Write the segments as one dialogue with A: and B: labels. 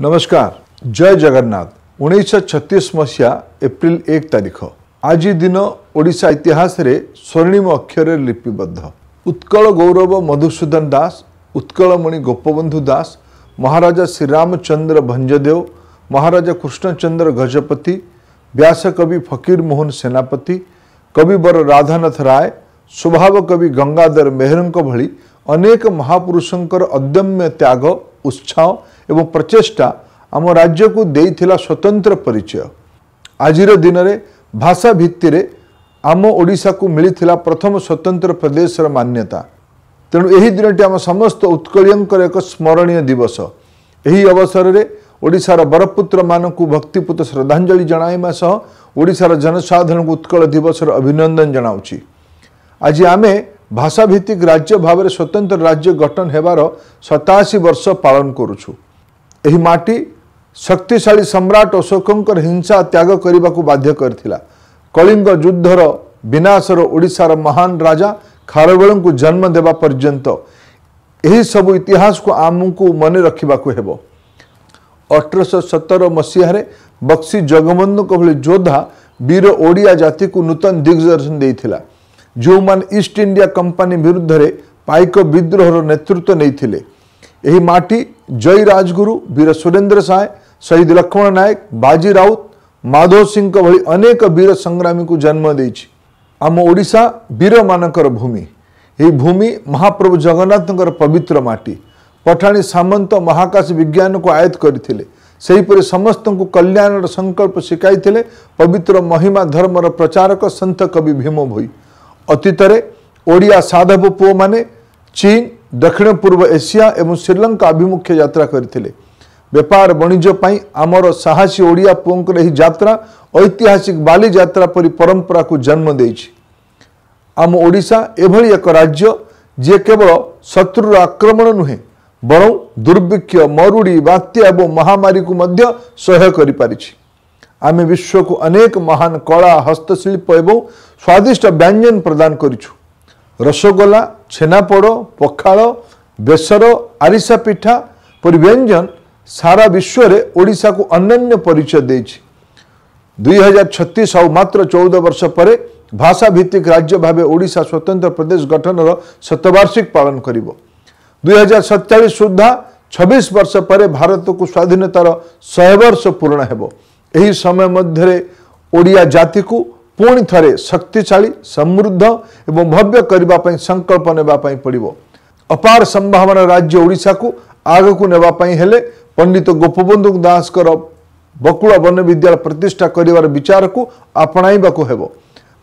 A: नमस्कार जय जगन्नाथ उन्नाइस छत्तिस मस एप्र एक तारिख आज दिन इतिहास रे स्वर्णिम अक्षरे लिपिबद्ध उत्कल गौरव मधुसूदन दास उत्कल मणि गोपबन्धु दास महाराजा श्रीरमचन्द्र भंजदेव महाराजा कृष्णचन्द्र गजपति व्यास कवि फकीर मोहन सेनापति कवि राधानाथ राय स्वभाव कवि गंगाधर मेहरको भली ଅନେକ ମହାପୁରୁଷଙ୍କର ଅଦମ୍ୟ ତ୍ୟାଗ ଉତ୍ସାହ ଏବଂ ପ୍ରଚେଷ୍ଟା ଆମ ରାଜ୍ୟକୁ ଦେଇଥିଲା ସ୍ୱତନ୍ତ୍ର ପରିଚୟ ଆଜିର ଦିନରେ ଭାଷା ଭିତ୍ତିରେ ଆମ ଓଡ଼ିଶାକୁ ମିଳିଥିଲା ପ୍ରଥମ ସ୍ୱତନ୍ତ୍ର ପ୍ରଦେଶର ମାନ୍ୟତା ତେଣୁ ଏହି ଦିନଟି ଆମ ସମସ୍ତ ଉତ୍କଳୀୟଙ୍କର ଏକ ସ୍ମରଣୀୟ ଦିବସ ଏହି ଅବସରରେ ଓଡ଼ିଶାର ବରପୁତ୍ରମାନଙ୍କୁ ଭକ୍ତିପୂତ ଶ୍ରଦ୍ଧାଞ୍ଜଳି ଜଣାଇବା ସହ ଓଡ଼ିଶାର ଜନସାଧାରଣଙ୍କୁ ଉତ୍କଳ ଦିବସର ଅଭିନନ୍ଦନ ଜଣାଉଛି ଆଜି ଆମେ ଭାଷାଭିତ୍ତିକ ରାଜ୍ୟ ଭାବରେ ସ୍ୱତନ୍ତ୍ର ରାଜ୍ୟ ଗଠନ ହେବାର ସତାଅଶୀ ବର୍ଷ ପାଳନ କରୁଛୁ ଏହି ମାଟି ଶକ୍ତିଶାଳୀ ସମ୍ରାଟ ଅଶୋକଙ୍କର ହିଂସା ତ୍ୟାଗ କରିବାକୁ ବାଧ୍ୟ କରିଥିଲା କଳିଙ୍ଗ ଯୁଦ୍ଧର ବିନାଶର ଓଡ଼ିଶାର ମହାନ ରାଜା ଖାରବେଳଙ୍କୁ ଜନ୍ମ ଦେବା ପର୍ଯ୍ୟନ୍ତ ଏହିସବୁ ଇତିହାସକୁ ଆମକୁ ମନେ ରଖିବାକୁ ହେବ ଅଠରଶହ ସତର ମସିହାରେ ବକ୍ସି ଜଗବନ୍ଧୁଙ୍କ ଭଳି ଯୋଦ୍ଧା ବୀର ଓଡ଼ିଆ ଜାତିକୁ ନୂତନ ଦିଗ୍ଦର୍ଶନ ଦେଇଥିଲା ଯେଉଁମାନେ ଇଷ୍ଟ ଇଣ୍ଡିଆ କମ୍ପାନୀ ବିରୁଦ୍ଧରେ ପାଇକ ବିଦ୍ରୋହର ନେତୃତ୍ୱ ନେଇଥିଲେ ଏହି ମାଟି ଜୟୀ ରାଜଗୁରୁ ବୀର ସୁରେନ୍ଦ୍ର ସାଏ ଶହୀଦ ଲକ୍ଷ୍ମଣ ନାୟକ ବାଜି ରାଉତ ମାଧବ ସିଂଙ୍କ ଭଳି ଅନେକ ବୀର ସଂଗ୍ରାମୀଙ୍କୁ ଜନ୍ମ ଦେଇଛି ଆମ ଓଡ଼ିଶା ବୀରମାନଙ୍କର ଭୂମି ଏହି ଭୂମି ମହାପ୍ରଭୁ ଜଗନ୍ନାଥଙ୍କର ପବିତ୍ର ମାଟି ପଠାଣି ସାମନ୍ତ ମହାକାଶ ବିଜ୍ଞାନକୁ ଆୟତ୍ତ କରିଥିଲେ ସେହିପରି ସମସ୍ତଙ୍କୁ କଲ୍ୟାଣର ସଂକଳ୍ପ ଶିଖାଇଥିଲେ ପବିତ୍ର ମହିମା ଧର୍ମର ପ୍ରଚାରକ ସନ୍ଥ କବି ଭୀମ ଭୋଇ ଅତୀତରେ ଓଡ଼ିଆ ସାଧବ ପୁଅମାନେ ଚୀନ ଦକ୍ଷିଣ ପୂର୍ବ ଏସିଆ ଏବଂ ଶ୍ରୀଲଙ୍କା ଆଭିମୁଖ୍ୟ ଯାତ୍ରା କରିଥିଲେ ବେପାର ବଣିଜ୍ୟ ପାଇଁ ଆମର ସାହସୀ ଓଡ଼ିଆ ପୁଅଙ୍କର ଏହି ଯାତ୍ରା ଐତିହାସିକ ବାଲିଯାତ୍ରା ପରି ପରମ୍ପରାକୁ ଜନ୍ମ ଦେଇଛି ଆମ ଓଡ଼ିଶା ଏଭଳି ଏକ ରାଜ୍ୟ ଯିଏ କେବଳ ଶତ୍ରୁର ଆକ୍ରମଣ ନୁହେଁ ବରଂ ଦୁର୍ଭିକ୍ଷ ମରୁଡ଼ି ବାତ୍ୟା ଏବଂ ମହାମାରୀକୁ ମଧ୍ୟ ସହ୍ୟ କରିପାରିଛି ଆମେ ବିଶ୍ୱକୁ ଅନେକ ମହାନ କଳା ହସ୍ତଶିଳ୍ପ ଏବଂ ସ୍ୱାଦିଷ୍ଟ ବ୍ୟଞ୍ଜନ ପ୍ରଦାନ କରିଛୁ ରସଗୋଲା ଛେନାପୋଡ଼ ପଖାଳ ବେସର ଆରିସା ପିଠା ପରି ବ୍ୟଞ୍ଜନ ସାରା ବିଶ୍ୱରେ ଓଡ଼ିଶାକୁ ଅନନ୍ୟ ପରିଚୟ ଦେଇଛି ଦୁଇହଜାର ଛତିଶ ଆଉ ମାତ୍ର ଚଉଦ ବର୍ଷ ପରେ ଭାଷାଭିତ୍ତିକ ରାଜ୍ୟ ଭାବେ ଓଡ଼ିଶା ସ୍ୱତନ୍ତ୍ର ପ୍ରଦେଶ ଗଠନର ଶତବାର୍ଷିକ ପାଳନ କରିବ ଦୁଇହଜାର ସତଚାଳିଶ ସୁଦ୍ଧା ଛବିଶ ବର୍ଷ ପରେ ଭାରତକୁ ସ୍ୱାଧୀନତାର ଶହେ ବର୍ଷ ପୂରଣ ହେବ ଏହି ସମୟ ମଧ୍ୟରେ ଓଡ଼ିଆ ଜାତିକୁ ପୁଣି ଥରେ ଶକ୍ତିଶାଳୀ ସମୃଦ୍ଧ ଏବଂ ଭବ୍ୟ କରିବା ପାଇଁ ସଂକଳ୍ପ ନେବା ପାଇଁ ପଡ଼ିବ ଅପାର ସମ୍ଭାବନା ରାଜ୍ୟ ଓଡ଼ିଶାକୁ ଆଗକୁ ନେବା ପାଇଁ ହେଲେ ପଣ୍ଡିତ ଗୋପବନ୍ଧୁ ଦାସଙ୍କର ବକୁଳ ବନ ବିଦ୍ୟାଳୟ ପ୍ରତିଷ୍ଠା କରିବାର ବିଚାରକୁ ଆପଣାଇବାକୁ ହେବ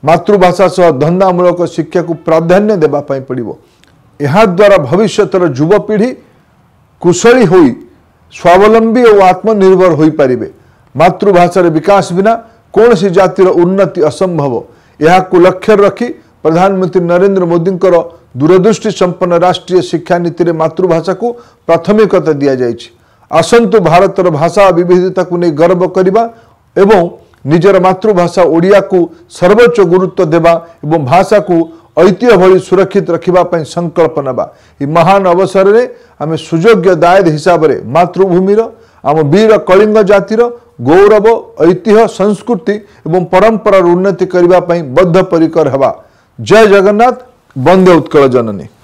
A: ମାତୃଭାଷା ସହ ଧନ୍ଦାମୂଳକ ଶିକ୍ଷାକୁ ପ୍ରାଧାନ୍ୟ ଦେବା ପାଇଁ ପଡ଼ିବ ଏହାଦ୍ୱାରା ଭବିଷ୍ୟତର ଯୁବପିଢ଼ି କୁଶଳୀ ହୋଇ ସ୍ୱାବଲମ୍ବୀ ଓ ଆତ୍ମନିର୍ଭର ହୋଇପାରିବେ ମାତୃଭାଷାର ବିକାଶ ବିନା କୌଣସି ଜାତିର ଉନ୍ନତି ଅସମ୍ଭବ ଏହାକୁ ଲକ୍ଷ୍ୟରେ ରଖି ପ୍ରଧାନମନ୍ତ୍ରୀ ନରେନ୍ଦ୍ର ମୋଦିଙ୍କର ଦୂରଦୃଷ୍ଟି ସମ୍ପନ୍ନ ରାଷ୍ଟ୍ରୀୟ ଶିକ୍ଷାନୀତିରେ ମାତୃଭାଷାକୁ ପ୍ରାଥମିକତା ଦିଆଯାଇଛି ଆସନ୍ତୁ ଭାରତର ଭାଷା ବିବିଧତାକୁ ନେଇ ଗର୍ବ କରିବା ଏବଂ ନିଜର ମାତୃଭାଷା ଓଡ଼ିଆକୁ ସର୍ବୋଚ୍ଚ ଗୁରୁତ୍ୱ ଦେବା ଏବଂ ଭାଷାକୁ ଐତିହ୍ୟ ଭଳି ସୁରକ୍ଷିତ ରଖିବା ପାଇଁ ସଂକଳ୍ପ ନେବା ଏହି ମହାନ ଅବସରରେ ଆମେ ସୁଯୋଗ୍ୟ ଦାୟ ହିସାବରେ ମାତୃଭୂମିର आम विर कलिङ्ग जातिर गौरव ऐतिह संस्कृति एवं परम्पर परिकर बद्धपरिकर जय जगन्नाथ बन्दे उत्कल जननी